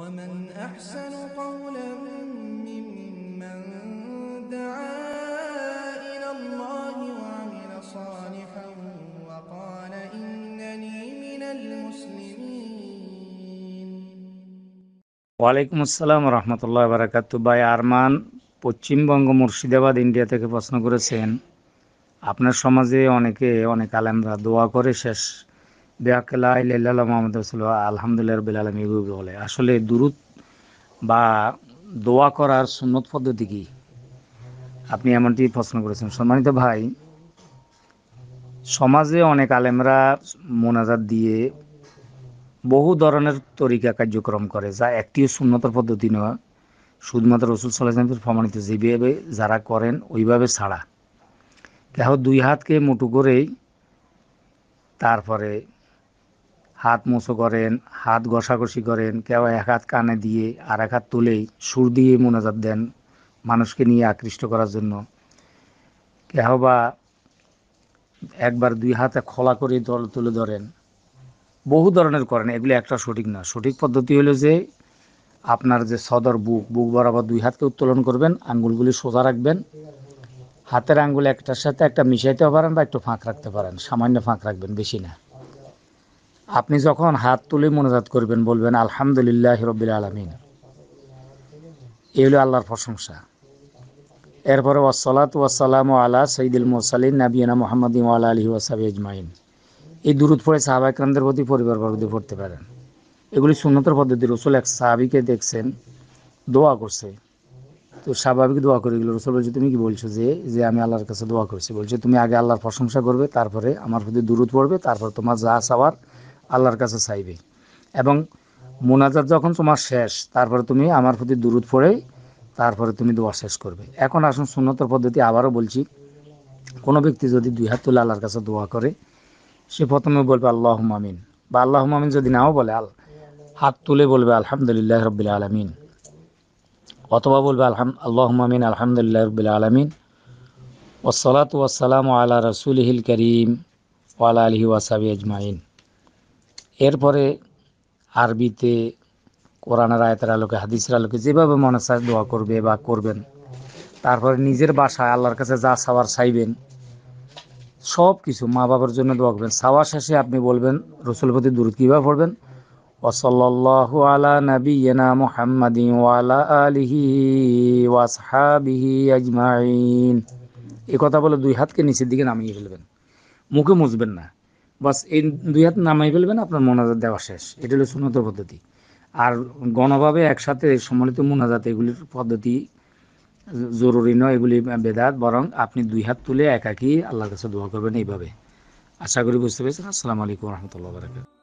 ومن أحسن قولا ممن دعا إلى الله وعمل صالحا وقال إنني من المسلمين ওয়ালাইকুম আসসালাম রহমতুল্লাহ বারাকাত ভাই আরমান পশ্চিমবঙ্গ মুর্শিদাবাদ ইন্ডিয়া থেকে প্রশ্ন করেছেন আপনার সমাজে অনেকে অনেক আলেমরা দোয়া করে শেষ আলহামদুলিল্লাহ রবিল আলম এগুলো বলে আসলে দুরুদ বা দোয়া করার সুন্নত পদ্ধতি কি আপনি এমনটি প্রশ্ন করেছেন সম্মানিত ভাই সমাজে অনেক আলেমরা মোনাজাত দিয়ে বহু ধরনের তরিকা কার্যক্রম করে যা একটিও সুন্নতর পদ্ধতি নয় শুধুমাত্র রসুল সাল্লাহামের প্রমাণিত যেভাবে যারা করেন ওইভাবে ছাড়া কেহ দুই হাতকে মুটু করেই তারপরে হাত মোছো করেন হাত ঘষাঘষি করেন কেউ এক হাত কানে দিয়ে আর এক হাত তুলেই সুর দিয়ে মোনাজাত দেন মানুষকে নিয়ে আকৃষ্ট করার জন্য কেহ বা একবার দুই হাতে খোলা করে দল তুলে ধরেন বহু ধরনের করেন এগুলি একটা সঠিক না সঠিক পদ্ধতি হলো যে আপনার যে সদর বুক বুক বরাবর দুই হাতকে উত্তোলন করবেন আঙ্গুলগুলি সোজা রাখবেন হাতের আঙ্গুল একটার সাথে একটা মিশাইতে পারেন বা একটু ফাঁক রাখতে পারেন সামান্য ফাঁক রাখবেন বেশি না আপনি যখন হাত তুলে মনোজাত করবেন বলবেন আলহামদুলিল্লাহ হিরবিল আলমিন এই হলো আল্লাহর প্রশংসা এরপরে ওয়াসালাত ওয়াসালাম আলা সঈদুল মোসালিন নাবিয়ানা মোহাম্মদ ওয়ালা আলহি ওয়াসাবি ইজমাইন এই দূরত পড়ে সাহাবাইকরামদের প্রতি পরিবার প্রতি পড়তে পারেন এগুলি সুন্নতর পদ্ধতি রসুল এক সাহাবিকে দেখছেন দোয়া করছে তো স্বাভাবিক দোয়া করে গেলো রসুল বলছে তুমি কি বলছো যে যে আমি আল্লাহর কাছে দোয়া করছি বলছে তুমি আগে আল্লাহর প্রশংসা করবে তারপরে আমার প্রতি দূরত পড়বে তারপর তোমার যা চাওয়ার আল্লাহর কাছে চাইবে এবং মোনাজাত যখন তোমার শেষ তারপরে তুমি আমার প্রতি দূরত পড়ে তারপরে তুমি দোয়া শেষ করবে এখন আসুন সুন্নতর পদ্ধতি আবারও বলছি কোনো ব্যক্তি যদি দুই হাত তুলে আল্লাহর কাছে দোয়া করে সে প্রথমে বলবে আল্লাহ মামিন বা আল্লাহ মামিন যদি নাও বলে আল হাত তুলে বলবে আলহামদুলিল্লাহ রব্বিল আলমিন অথবা বলবে আলহাম আল্লাহ মামিন আলহামদুলিল্লাহ রব্বিল আলমিন ওসলাত ওয়াসালাম আল্লাহ রসুল হিল করিম ওয়ালা আলহি ওয়াসাবি আজমাইন এরপরে আরবিতে কোরআনের আয়তের আলোকে হাদিসের আলোকে যেভাবে মনে চায় দোয়া করবে বা করবেন তারপরে নিজের বাসায় আল্লাহর কাছে যা সাওয়ার চাইবেন সব কিছু মা বাবার জন্য দোয়া করবেন সাওয়ার শেষে আপনি বলবেন রসুলপতি দূরত কীভাবে পড়বেন ওসল্লাহু আলা নবীনা মোহাম্মদি ওয়ালা আলিহি ওয়াসহাবিহি আজমাইন এ কথা বলে দুই হাতকে নিচের দিকে নামিয়ে ফেলবেন মুখে মুছবেন না বাস এই দুই হাত নামাই ফেলবেন আপনার মোনাজাত দেওয়া শেষ এটা হলো সুন্নত পদ্ধতি আর গণভাবে একসাথে সম্মিলিত মোনাজাত এগুলির পদ্ধতি জরুরি নয় এগুলি বেদাত বরং আপনি দুই হাত তুলে একাকি আল্লাহর কাছে দোয়া করবেন এইভাবে আশা করি বুঝতে পেরেছেন আসসালামু আলাইকুম রহমতুল্লাহ বারাকাত